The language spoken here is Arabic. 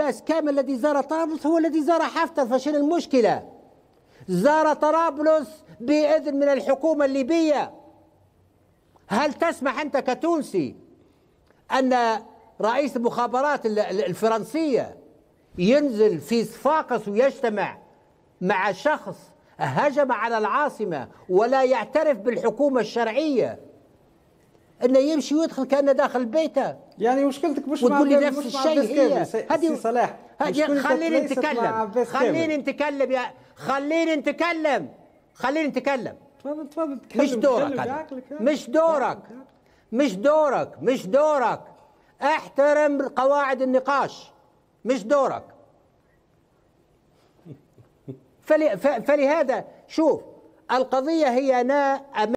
عباس كامل الذي زار طرابلس هو الذي زار حفتر فشن المشكلة زار طرابلس بإذن من الحكومة الليبية هل تسمح أنت كتونسي أن رئيس المخابرات الفرنسية ينزل في صفاقس ويجتمع مع شخص هجم على العاصمة ولا يعترف بالحكومة الشرعية انه يمشي ويدخل كانه داخل بيته يعني مشكلتك مش مع نفس الشيء هذه صلاح خليني نتكلم خليني نتكلم يا خليني نتكلم خليني نتكلم تفضل تفضل مش دورك مش دورك مش دورك مش دورك احترم قواعد النقاش مش دورك فلهذا شوف القضية هي أنا